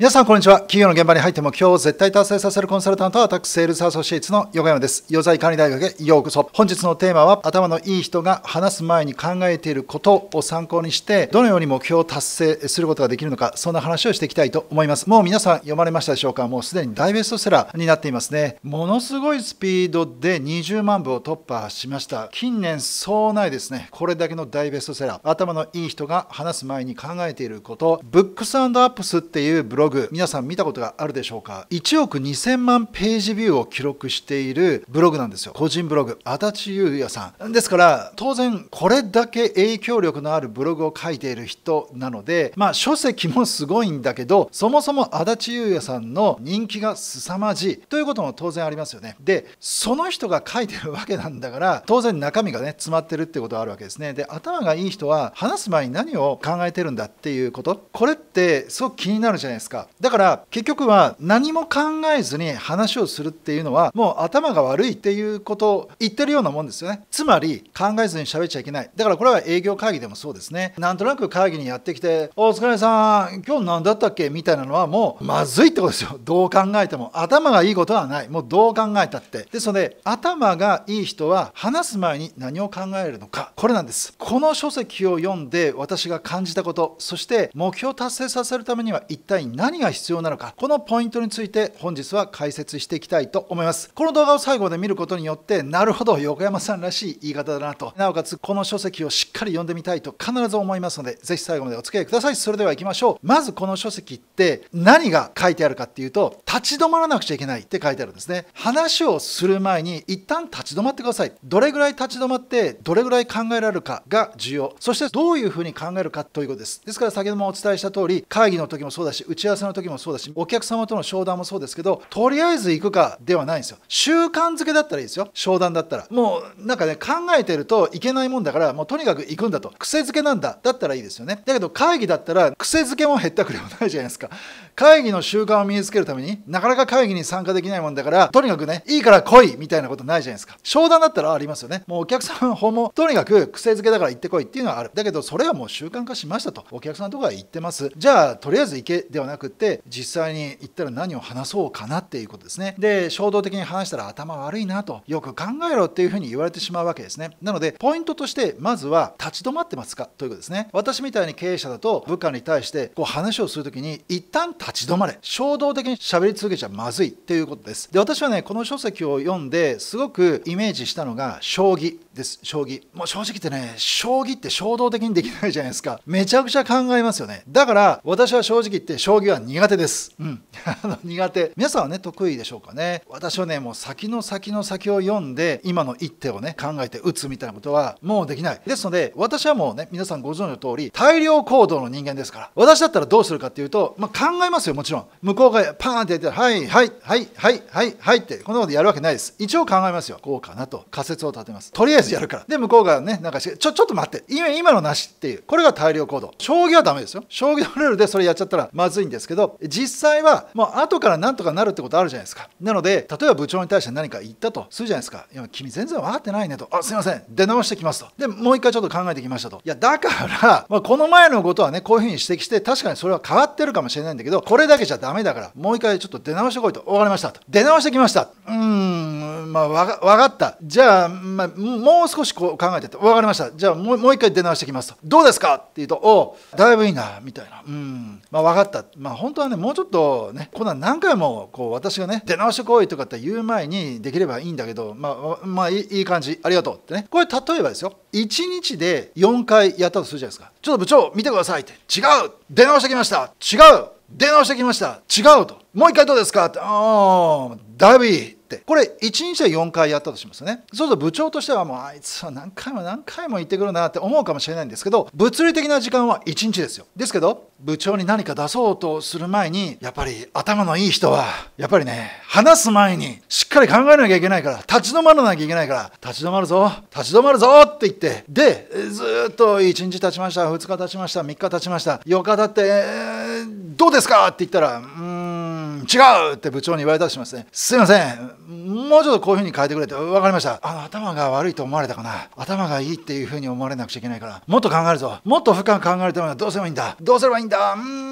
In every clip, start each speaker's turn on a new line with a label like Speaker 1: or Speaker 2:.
Speaker 1: 皆さん、こんにちは。企業の現場に入っても、今を絶対達成させるコンサルタントは、アタックセールスアソシエイツの横山です。余罪管理大学へようこそ。本日のテーマは、頭のいい人が話す前に考えていることを参考にして、どのように目標を達成することができるのか、そんな話をしていきたいと思います。もう皆さん読まれましたでしょうかもうすでに大ベストセラーになっていますね。ものすごいスピードで20万部を突破しました。近年、そうないですね。これだけの大ベストセラー。頭のいい人が話す前に考えていること、ブックスアップスっていうブログログ皆さん見たことがあるでしょうか1億2000万ページビューを記録しているブログなんですよ個人ブログ足立優也さんですから当然これだけ影響力のあるブログを書いている人なのでまあ書籍もすごいんだけどそもそも足立優也さんの人気が凄まじいということも当然ありますよねでその人が書いてるわけなんだから当然中身がね詰まってるってことはあるわけですねで頭がいい人は話す前に何を考えてるんだっていうことこれってすごく気になるじゃないですかかだから結局は何も考えずに話をするっていうのはもう頭が悪いっていうことを言ってるようなもんですよねつまり考えずに喋っちゃいけないだからこれは営業会議でもそうですねなんとなく会議にやってきて「お疲れさん今日何だったっけ?」みたいなのはもうまずいってことですよどう考えても頭がいいことはないもうどう考えたってですので頭がいい人は話す前に何を考えるのかこれなんですこの書籍を読んで私が感じたことそして目標達成させるためには一体何何が必要なのかこのポイントについて本日は解説していきたいと思いますこの動画を最後まで見ることによってなるほど横山さんらしい言い方だなとなおかつこの書籍をしっかり読んでみたいと必ず思いますのでぜひ最後までお付き合いくださいそれでは行きましょうまずこの書籍って何が書いてあるかっていうと立ち止まらなくちゃいけないって書いてあるんですね話をする前に一旦立ち止まってくださいどれぐらい立ち止まってどれぐらい考えられるかが重要そしてどういうふうに考えるかということですですから先ほどもお伝えした通り会議の時もそうだし打ち合わせせの時もそうだしお客様との商談もそうですけどとりあえず行くかではないんですよ習慣づけだったらいいですよ商談だったらもうなんかね考えてるといけないもんだからもうとにかく行くんだと癖づけなんだだったらいいですよねだけど会議だったら癖づけも減ったくれもないじゃないですか会議の習慣を身につけるためになかなか会議に参加できないもんだからとにかくねいいから来いみたいなことないじゃないですか商談だったらありますよねもうお客さん方もとにかく癖づけだから行ってこいっていうのはあるだけどそれはもう習慣化しましたとお客さんとかは言ってますじゃあとりあえず行けではなくくて実際に行ったら何を話そうかなっていうことですねで衝動的に話したら頭悪いなとよく考えろっていうふうに言われてしまうわけですねなのでポイントとしてまずは立ち止まってますかということですね私みたいに経営者だと部下に対してこう話をするときに一旦立ち止まれ衝動的に喋り続けちゃまずいっていうことですで私はねこの書籍を読んですごくイメージしたのが将棋です将棋もう正直ってね将棋って衝動的にできないじゃないですかめちゃくちゃ考えますよねだから私は正直言って将棋は苦手ですうん あの苦手皆さんはね得意でしょうかね私はねもう先の先の先を読んで今の一手をね考えて打つみたいなことはもうできないですので私はもうね皆さんご存知の通り大量行動の人間ですから私だったらどうするかっていうと、まあ、考えますよもちろん向こうがパーンってやったらはいはいはいはいはいはいってこんなことやるわけないです一応考えますよこうかなと仮説を立てますとりあえずずやるからで向こうがねなんかちょちょっと待って今今のなしっていうこれが大量行動将棋はダメですよ将棋のルールでそれやっちゃったらまずいんですけど実際はもう後からなんとかなるってことあるじゃないですかなので例えば部長に対して何か言ったとするじゃないですか「いや君全然分かってないね」と「あすいません出直してきます」とでもう一回ちょっと考えてきましたといやだから、まあ、この前のことはねこういうふうに指摘して確かにそれは変わってるかもしれないんだけどこれだけじゃダメだからもう一回ちょっと出直してこいと「分かりました」と「出直してきました」うーんまあ分かったじゃあ、まあ、ももう少しこう考えてて分かりましたじゃあもう一回出直してきますとどうですかって言うとおだいぶいいなみたいなうんまあ分かったまあ本当はねもうちょっとねこんな何回もこう私がね出直してこいとかって言う前にできればいいんだけどまあまあいい感じありがとうってねこれ例えばですよ1日で4回やったとするじゃないですかちょっと部長見てくださいって違う出直してきました違う出直してきました違うともう一回どうですかってああだいぶいいってこれ1日で4回やったとしますよねそうすると部長としてはもうあいつは何回も何回も行ってくるなって思うかもしれないんですけど物理的な時間は1日ですよですけど部長に何か出そうとする前にやっぱり頭のいい人はやっぱりね話す前にしっかり考えなきゃいけないから立ち止まらなきゃいけないから立ち止まるぞ立ち止まるぞって言ってでずっと1日経ちました2日経ちました3日経ちました4日経って、えー、どうですかって言ったらうーん違うって部長に言われたりしますねすいませんもうちょっとこういうふうに変えてくれって分かりましたあの頭が悪いと思われたかな頭がいいっていうふうに思われなくちゃいけないからもっと考えるぞもっと深く考えるためにどうすればいいんだどうすればいいんだうん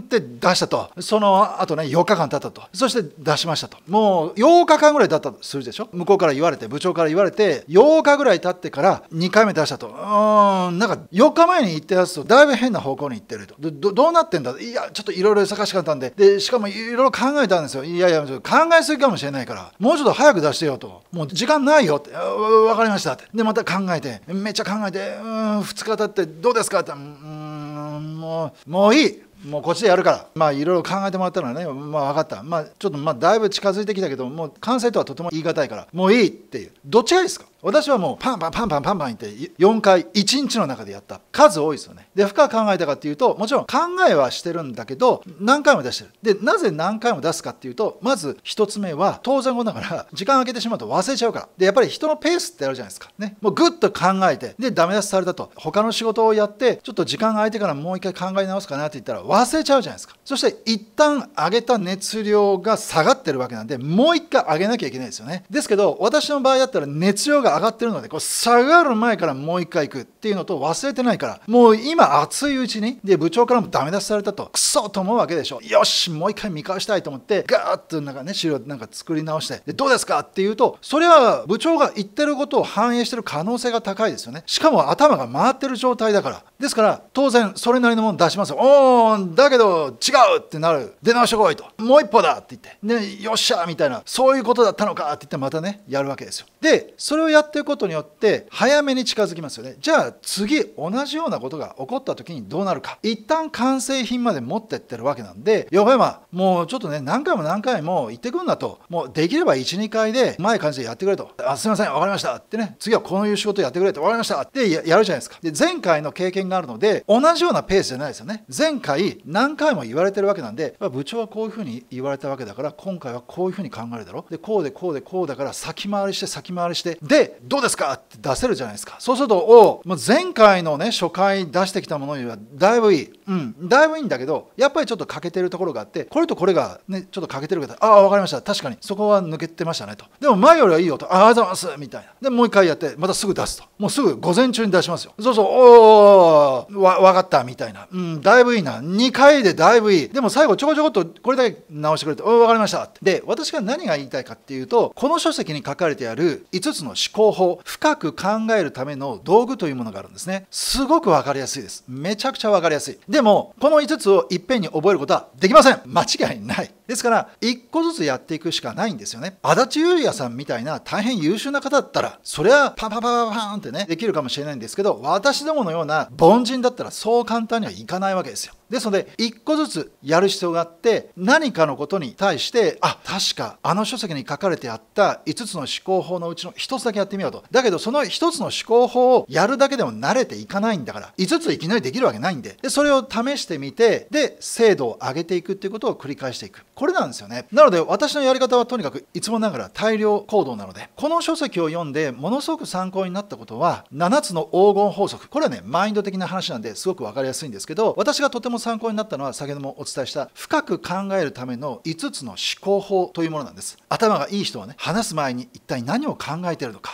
Speaker 1: って出したと。その後ね、4日間経ったと。そして出しましたと。もう8日間ぐらい経ったとするでしょ向こうから言われて、部長から言われて、8日ぐらい経ってから2回目出したと。うーん、なんか4日前に行ったやつとだいぶ変な方向に行ってると。ど、どうなってんだいや、ちょっといろいろ探しかったんで。で、しかもいろいろ考えたんですよ。いやいや、考えすぎかもしれないから、もうちょっと早く出してよと。もう時間ないよって。わかりましたって。で、また考えて、めっちゃ考えて、うん、2日経ってどうですかって。うん、もう、もういい。もうこっちでやるからまあいろいろ考えてもらったらねまあ分かったまあちょっとまあだいぶ近づいてきたけどもう関西とはとても言い難いからもういいっていうどっちがいいですか私はもうパンパンパンパンパンパンって4回1日の中でやった数多いですよねで深く考えたかっていうともちろん考えはしてるんだけど何回も出してるでなぜ何回も出すかっていうとまず1つ目は当然後だから時間空けてしまうと忘れちゃうからでやっぱり人のペースってあるじゃないですかねもうグッと考えてでダメ出しされたと他の仕事をやってちょっと時間空いてからもう一回考え直すかなって言ったら忘れちゃうじゃないですかそして一旦上げた熱量が下がってるわけなんでもう一回上げなきゃいけないですよねですけど私の場合だったら熱量が上がってるのでこう下がる前からもう一回行くっていうのと忘れてないからもう今熱いうちにで部長からもダメ出しされたとクソと思うわけでしょよしもう一回見返したいと思ってガーッとなんかね資料なんか作り直してでどうですかっていうとそれは部長が言ってることを反映してる可能性が高いですよねしかも頭が回ってる状態だからですから当然それなりのもの出しますよおーだけど違うってなる出直してこいともう一歩だって言ってねよっしゃみたいなそういうことだったのかって言ってまたねやるわけですよでそれをやってることによって早めに近づきますよねじゃあ次同じようなことが起こった時にどうなるか一旦完成品まで持ってってるわけなんで横山もうちょっとね何回も何回も行ってくんなともうできれば12回で前い感じでやってくれとあすいません分かりましたってね次はこういう仕事やってくれって分かりましたってやるじゃないですかで前回の経験があるので同じようなペースじゃないですよね前回何回も言われてるわけなんで部長はこういうふうに言われたわけだから今回はこういうふうに考えるだろでこうでこうでこうだから先回りして先回りしてでどうですかって出せるじゃないですかそうするとお前回のね初回出してきたものよりはだいぶいいうんだいぶいいんだけどやっぱりちょっと欠けてるところがあってこれとこれがねちょっと欠けてるけどああ分かりました確かにそこは抜けてましたねとでも前よりはいいよとあござますみたいなでもう一回やってまたすぐ出すともうすぐ午前中に出しますよそうそうおおわ分かったみたいなうんだいぶいいな2回でだいぶいいでも最後ちょこちょこっとこれだけ直してくれてお分かりましたで私が何が言いたいかっていうとこの書籍に書かれてある5つの思考法深く考えるための道具というものがあるんですねすごく分かりやすいですめちゃくちゃ分かりやすいでもこの5つをいっぺんに覚えることはできません間違いないですから1個ずつやっていくしかないんですよね足立優也さんみたいな大変優秀な方だったらそれはパンパンパンパンンってねできるかもしれないんですけど私どものような凡人だったらそう簡単にはいかないわけですよですので1個ずつやる必要があって何かのことに対してあ確かあの書籍に書かれてあった5つの思考法のうちの1つだけやってみようとだけどその1つの思考法をやるだけでも慣れていかないんだから5ついきなりできるわけないんででそれを試してみてで精度を上げていくっていうことを繰り返していくこれなんですよねなので私のやり方はとにかくいつもながら大量行動なのでこの書籍を読んでものすごく参考になったことは7つの黄金法則これはねマインド的な話なんですごく分かりやすいんですけど私がとても参考になったのは先ほどもお伝えした深く考えるための5つの思考法というものなんです頭がいい人はね話す前に一体何を考えてるのか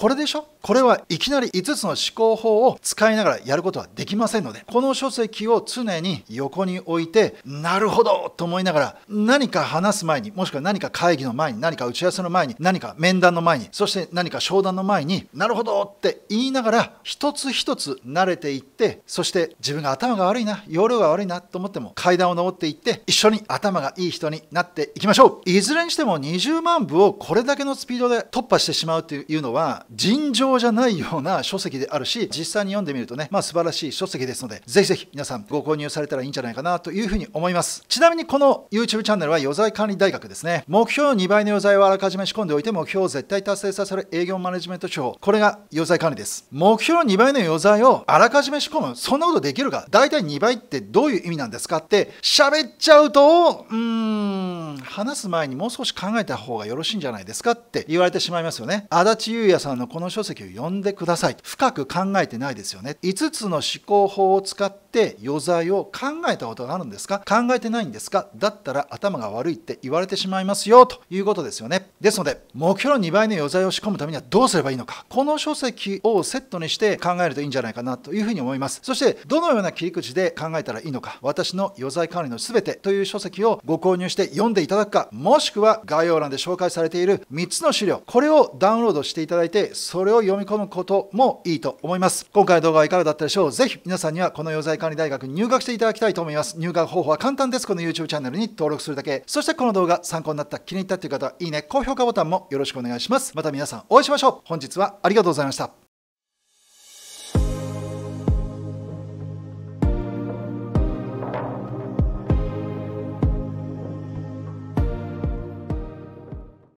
Speaker 1: これでしょこれはいきなり5つの思考法を使いながらやることはできませんのでこの書籍を常に横に置いてなるほどと思いながら何か話す前にもしくは何か会議の前に何か打ち合わせの前に何か面談の前にそして何か商談の前になるほどって言いながら一つ一つ慣れていってそして自分が頭が悪いな容量が悪いなと思っても階段を上っていって一緒に頭がいい人になっていきましょういずれにしても20万部をこれだけのスピードで突破してしまうというのは尋常じゃないような書籍であるし実際に読んでみるとね、まあ、素晴らしい書籍ですのでぜひぜひ皆さんご購入されたらいいんじゃないかなというふうに思いますちなみにこの YouTube チャンネルは余罪管理大学ですね目標の2倍の余罪をあらかじめ仕込んでおいて目標を絶対達成させる営業マネジメント手法これが余罪管理です目標の2倍の余罪をあらかじめ仕込むそんなことできるか大体2倍ってどういう意味なんですかって喋っちゃうとうーん話す前にもう少し考えた方がよろしいんじゃないですかって言われてしまいますよね足立優也さんのこの書籍を読んでください深く考えてないですよね5つの思考法を使って余罪を考えたことがあるんですか考えてないんですかだったら頭が悪いって言われてしまいますよということですよねですので目標の2倍の余罪を仕込むためにはどうすればいいのかこの書籍をセットにして考えるといいんじゃないかなというふうに思いますそしてどのような切り口で考えたらいいのか私の余罪管理のすべてという書籍をご購入して読んでいただくかもしくは概要欄で紹介されている3つの資料これをダウンロードしていただいてそれを読み込むこともいいと思います今回の動画はいかがだったでしょうぜひ皆さんにはこの溶剤管理大学に入学していただきたいと思います入学方法は簡単ですこの YouTube チャンネルに登録するだけそしてこの動画参考になった気に入ったという方はいいね高評価ボタンもよろしくお願いしますまた皆さんお会いしましょう本日はありがとうございました